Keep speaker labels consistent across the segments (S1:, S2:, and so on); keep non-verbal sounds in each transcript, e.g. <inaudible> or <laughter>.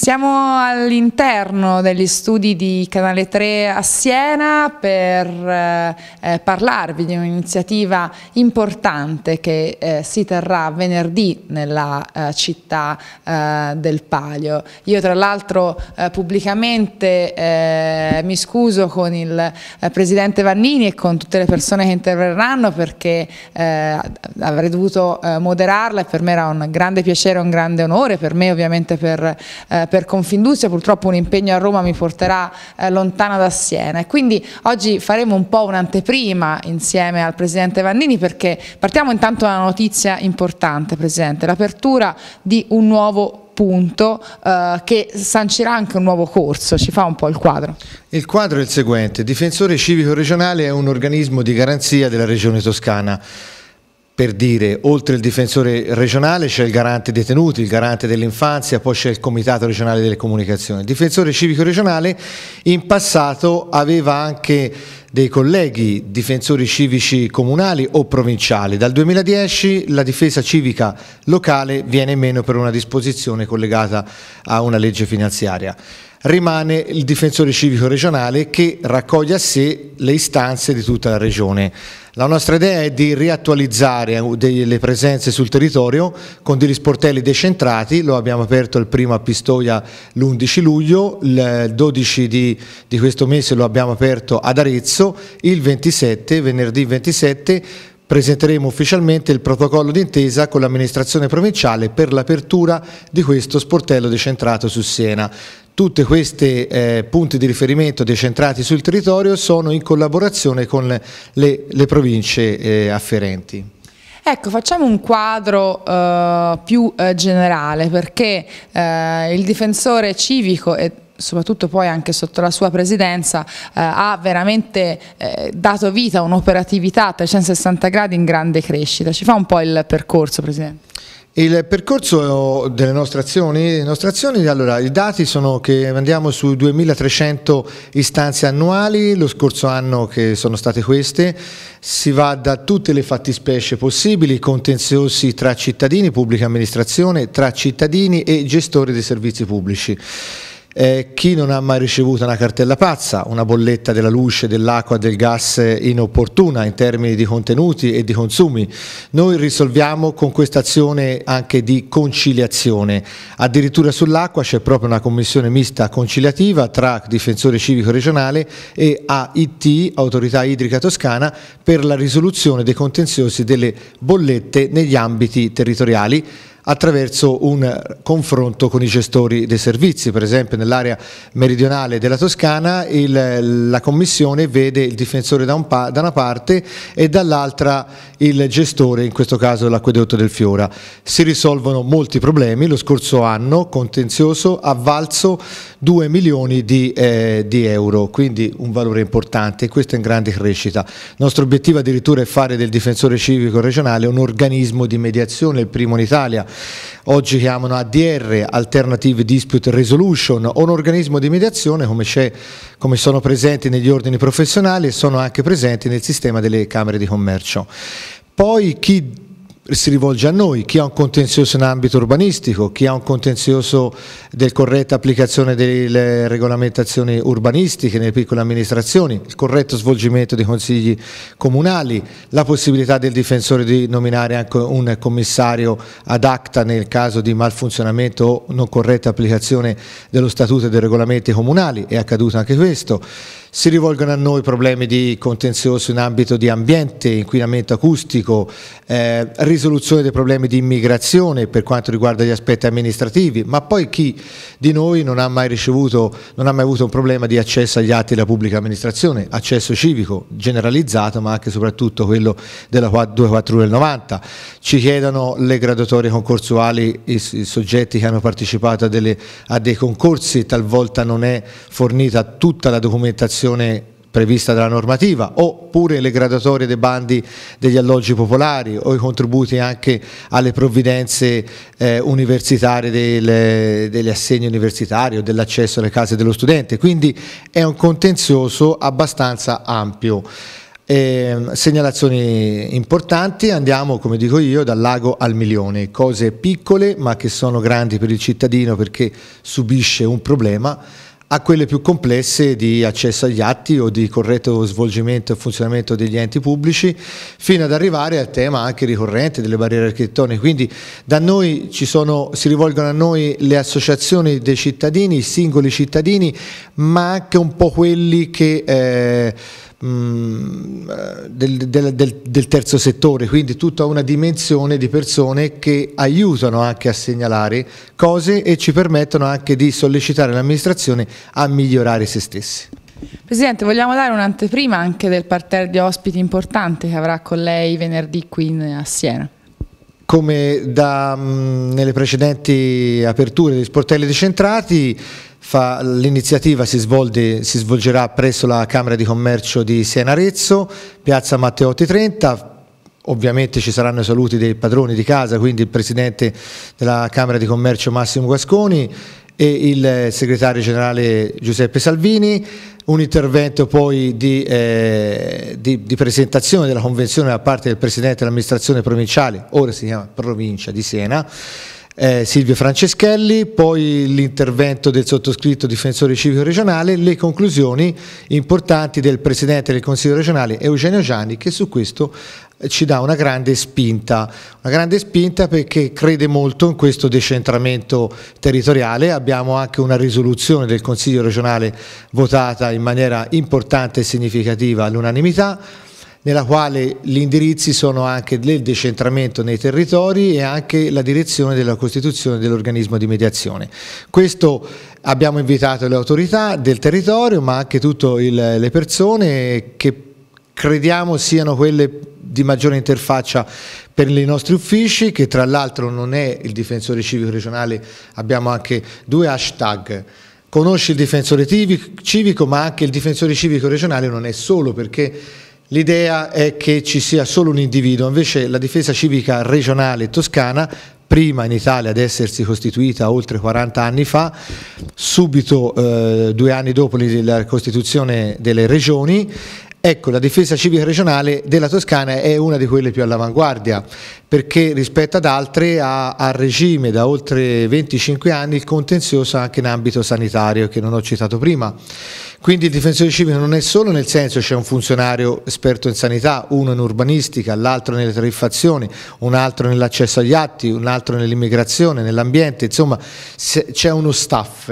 S1: Siamo all'interno degli studi di Canale 3 a Siena per eh, eh, parlarvi di un'iniziativa importante che eh, si terrà venerdì nella eh, città eh, del Palio. Io tra l'altro eh, pubblicamente mi scuso con il Presidente Vannini e con tutte le persone che interverranno perché avrei dovuto moderarla e per me era un grande piacere, un grande onore, per me ovviamente per per Confindustria, purtroppo un impegno a Roma mi porterà eh, lontana da Siena quindi oggi faremo un po' un'anteprima insieme al Presidente Vannini perché partiamo intanto da una notizia importante Presidente, l'apertura di un nuovo punto eh, che sancirà anche un nuovo corso, ci fa un po' il quadro. Il quadro
S2: è il seguente, Difensore Civico Regionale è un organismo di garanzia della Regione Toscana per dire, oltre il difensore regionale c'è il garante detenuti, il garante dell'infanzia, poi c'è il comitato regionale delle comunicazioni. Il difensore civico regionale in passato aveva anche dei colleghi difensori civici comunali o provinciali. Dal 2010 la difesa civica locale viene meno per una disposizione collegata a una legge finanziaria. Rimane il difensore civico regionale che raccoglie a sé le istanze di tutta la regione. La nostra idea è di riattualizzare le presenze sul territorio con degli sportelli decentrati, lo abbiamo aperto il primo a Pistoia l'11 luglio, il 12 di, di questo mese lo abbiamo aperto ad Arezzo, il 27, venerdì 27, presenteremo ufficialmente il protocollo d'intesa con l'amministrazione provinciale per l'apertura di questo sportello decentrato su Siena. Tutti questi eh, punti di riferimento decentrati sul territorio sono in collaborazione con le, le province eh, afferenti.
S1: Ecco, facciamo un quadro eh, più eh, generale perché eh, il difensore civico è soprattutto poi anche sotto la sua presidenza, eh, ha veramente eh, dato vita a un'operatività a 360 gradi in grande crescita. Ci fa un po' il percorso, Presidente?
S2: Il percorso delle nostre azioni, nostre azioni allora, i dati sono che andiamo su 2.300 istanze annuali, lo scorso anno che sono state queste, si va da tutte le fattispecie possibili, contenziosi tra cittadini, pubblica amministrazione, tra cittadini e gestori dei servizi pubblici. Eh, chi non ha mai ricevuto una cartella pazza, una bolletta della luce, dell'acqua, del gas inopportuna in termini di contenuti e di consumi. Noi risolviamo con questa azione anche di conciliazione. Addirittura sull'acqua c'è proprio una commissione mista conciliativa tra Difensore Civico Regionale e AIT, Autorità Idrica Toscana, per la risoluzione dei contenziosi delle bollette negli ambiti territoriali attraverso un confronto con i gestori dei servizi, per esempio nell'area meridionale della Toscana il, la Commissione vede il difensore da, un da una parte e dall'altra il gestore, in questo caso l'acquedotto del Fiora. Si risolvono molti problemi, lo scorso anno contenzioso ha valso 2 milioni di, eh, di euro, quindi un valore importante e questo è in grande crescita. Il nostro obiettivo addirittura è fare del difensore civico regionale un organismo di mediazione, il primo in Italia, oggi chiamano ADR, Alternative Dispute Resolution, o un organismo di mediazione come, come sono presenti negli ordini professionali e sono anche presenti nel sistema delle Camere di Commercio. Poi chi si rivolge a noi, chi ha un contenzioso in ambito urbanistico, chi ha un contenzioso del corretta applicazione delle regolamentazioni urbanistiche nelle piccole amministrazioni, il corretto svolgimento dei consigli comunali, la possibilità del difensore di nominare anche un commissario ad acta nel caso di malfunzionamento o non corretta applicazione dello statuto e dei regolamenti comunali, è accaduto anche questo. Si rivolgono a noi problemi di contenzioso in ambito di ambiente, inquinamento acustico, eh, risoluzione dei problemi di immigrazione per quanto riguarda gli aspetti amministrativi, ma poi chi di noi non ha mai ricevuto, non ha mai avuto un problema di accesso agli atti della pubblica amministrazione, accesso civico generalizzato ma anche e soprattutto quello della 241 del 90. Ci chiedono le graduatorie concorsuali i, i soggetti che hanno partecipato a, delle, a dei concorsi, talvolta non è fornita tutta la documentazione disposizione prevista dalla normativa, oppure le graduatorie dei bandi degli alloggi popolari o i contributi anche alle provvidenze eh, universitarie del, degli assegni universitari o dell'accesso alle case dello studente, quindi è un contenzioso abbastanza ampio. Eh, segnalazioni importanti, andiamo come dico io dal lago al milione, cose piccole ma che sono grandi per il cittadino perché subisce un problema a quelle più complesse di accesso agli atti o di corretto svolgimento e funzionamento degli enti pubblici, fino ad arrivare al tema anche ricorrente delle barriere architettoniche. Quindi da noi sono, si rivolgono a noi le associazioni dei cittadini, i singoli cittadini, ma anche un po' quelli che... Eh, Mm, eh, del, del, del, del, terzo settore, quindi tutta una dimensione di persone che aiutano anche a segnalare cose e ci permettono anche di sollecitare l'amministrazione a migliorare se stessi.
S1: Presidente, vogliamo dare un'anteprima anche del parterre di ospiti importante che avrà con lei venerdì qui a Siena?
S2: Come da, mh, mm, nelle precedenti aperture degli sportelli decentrati, L'iniziativa si, si, svolgerà presso la Camera di Commercio di Siena Arezzo, piazza Matteotti 30. Ovviamente ci saranno i saluti dei padroni di casa, quindi il Presidente della Camera di Commercio Massimo Guasconi e il eh, Segretario Generale Giuseppe Salvini, un intervento poi di, eh, di, di presentazione della Convenzione da parte del Presidente dell'amministrazione provinciale, ora si chiama Provincia di Siena, eh, Silvio Franceschelli, poi l'intervento del sottoscritto difensore civico regionale, le conclusioni importanti del Presidente del Consiglio regionale Eugenio Gianni che su questo eh, ci dà una grande spinta, una grande spinta perché crede molto in questo decentramento territoriale, abbiamo anche una risoluzione del Consiglio regionale votata in maniera importante e significativa all'unanimità, nella quale gli indirizzi sono anche del decentramento nei territori e anche la direzione della costituzione dell'organismo di mediazione. Questo abbiamo invitato le autorità del territorio ma anche tutte le persone che crediamo siano quelle di maggiore interfaccia per i nostri uffici, che tra l'altro non è il difensore civico regionale, abbiamo anche due hashtag. Conosci il difensore civico, ma anche il difensore civico regionale non è solo perché L'idea è che ci sia solo un individuo, invece la difesa civica regionale toscana, prima in Italia ad essersi costituita oltre 40 anni fa, subito eh, due anni dopo la costituzione delle regioni, Ecco, la difesa civica regionale della Toscana è una di quelle più all'avanguardia perché rispetto ad altre ha a regime da oltre 25 anni il contenzioso anche in ambito sanitario che non ho citato prima. Quindi il difensore civile non è solo nel senso c'è un funzionario esperto in sanità, uno in urbanistica, l'altro nelle tariffazioni, un altro nell'accesso agli atti, un altro nell'immigrazione, nell'ambiente, insomma c'è uno staff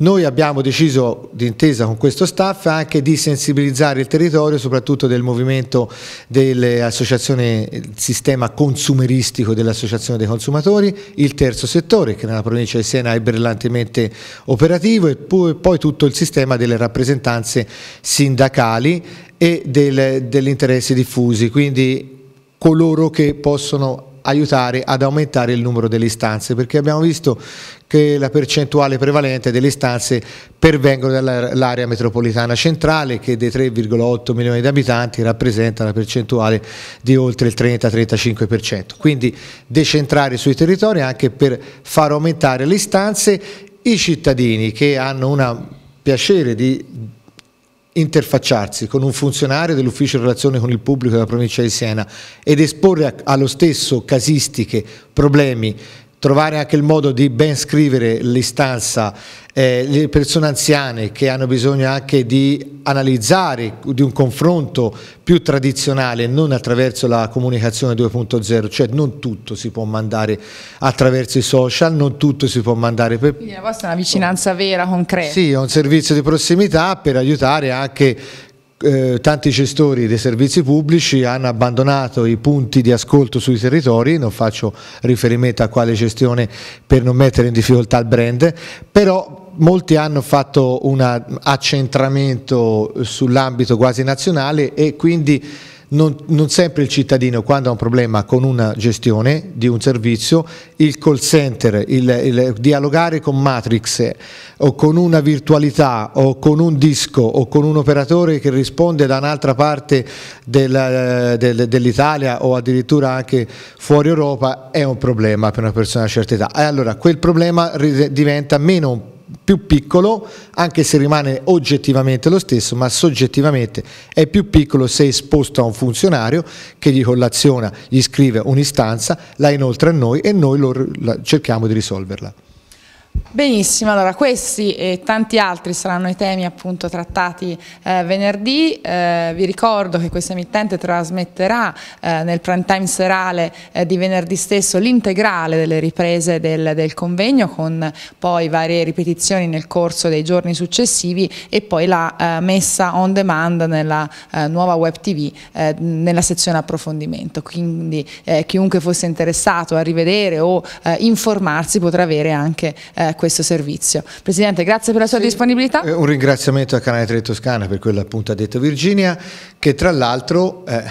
S2: noi abbiamo deciso, d'intesa con questo staff, anche di sensibilizzare il territorio, soprattutto del movimento dell'associazione, il sistema consumeristico dell'associazione dei consumatori, il terzo settore che nella provincia di Siena è brillantemente operativo e poi tutto il sistema delle rappresentanze sindacali e del, degli interessi diffusi, quindi coloro che possono aiutare ad aumentare il numero delle istanze, perché abbiamo visto che la percentuale prevalente delle istanze pervengono dall'area metropolitana centrale che dei 3,8 milioni di abitanti rappresenta una percentuale di oltre il 30-35%. Quindi decentrare sui territori anche per far aumentare le istanze i cittadini che hanno un piacere di interfacciarsi con un funzionario dell'ufficio relazione con il pubblico della provincia di Siena ed esporre allo stesso casistiche, problemi trovare anche il modo di ben scrivere l'istanza, eh, le persone anziane che hanno bisogno anche di analizzare, di un confronto più tradizionale, non attraverso la comunicazione 2.0, cioè non tutto si può mandare attraverso i social, non tutto si può mandare per...
S1: Quindi la vostra è una vicinanza vera, concreta.
S2: Sì, è un servizio di prossimità per aiutare anche eh, tanti gestori dei servizi pubblici hanno abbandonato i punti di ascolto sui territori, non faccio riferimento a quale gestione per non mettere in difficoltà il brand, però molti hanno fatto un accentramento sull'ambito quasi nazionale e quindi non, non, sempre il cittadino quando ha un problema con una gestione di un servizio, il call center, il, il dialogare con Matrix o con una virtualità o con un disco o con un operatore che risponde da un'altra parte del, del, dell'Italia o addirittura anche fuori Europa è un problema per una persona a una certa età. E allora quel problema diventa meno un problema più piccolo, anche se rimane oggettivamente lo stesso, ma soggettivamente è più piccolo se esposto a un funzionario che gli collaziona, gli scrive un'istanza, la inoltra a noi e noi lo, la, cerchiamo di risolverla.
S1: Benissimo, allora questi e tanti altri saranno i temi appunto trattati eh, venerdì, eh, vi ricordo che questa emittente trasmetterà eh, nel prime time serale eh, di venerdì stesso l'integrale delle riprese del, del, convegno con poi varie ripetizioni nel corso dei giorni successivi e poi la eh, messa on demand nella eh, nuova web tv nella sezione approfondimento, quindi chiunque fosse interessato a rivedere o informarsi potrà avere anche eh, eh, questo servizio. Presidente, grazie per la sua sì. disponibilità. Eh, un
S2: ringraziamento a Canale 3 Toscana per quello appunto ha detto Virginia, che tra l'altro... Eh,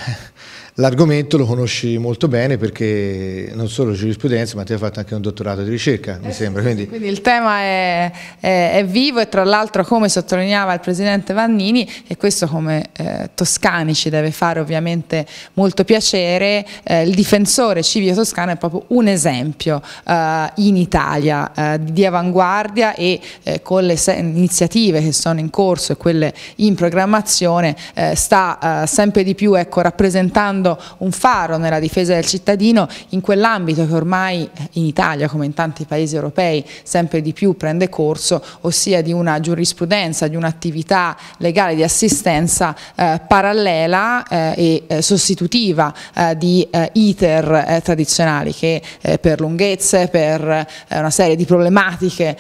S2: L'argomento lo conosci molto bene perché non solo giurisprudenza, ma ti hai fatto anche un dottorato di ricerca, eh mi sembra. Quindi...
S1: quindi il tema è, è, è vivo e tra l'altro, come sottolineava il presidente Vannini, e questo come eh, Toscani ci deve fare ovviamente molto piacere, eh, il difensore civile toscano è proprio un esempio eh, in Italia eh, di avanguardia e eh, con le iniziative che sono in corso e quelle in programmazione sta sempre di più ecco, rappresentando diventando un faro nella difesa del cittadino in quell'ambito che ormai eh, in Italia, come in tanti paesi europei, sempre di più prende corso, ossia di una giurisprudenza, di un'attività legale di assistenza eh, parallela eh, e eh, sostitutiva eh, di eh, iter tradizionali che per lunghezze, per una serie di problematiche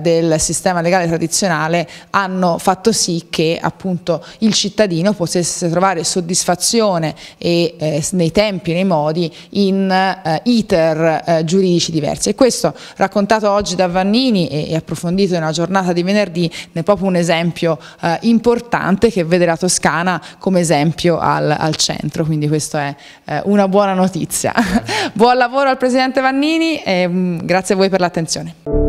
S1: del sistema legale tradizionale hanno fatto sì che appunto il cittadino potesse trovare soddisfazione e eh, nei tempi e nei modi in eh, iter eh, giuridici diversi. E questo raccontato oggi da Vannini e, e approfondito nella giornata di venerdì ne è proprio un esempio eh, importante che vede la Toscana come esempio al, al centro, quindi questa è eh, una buona notizia. <laughs> Buon lavoro al Presidente Vannini e mh, mm, grazie a voi per l'attenzione.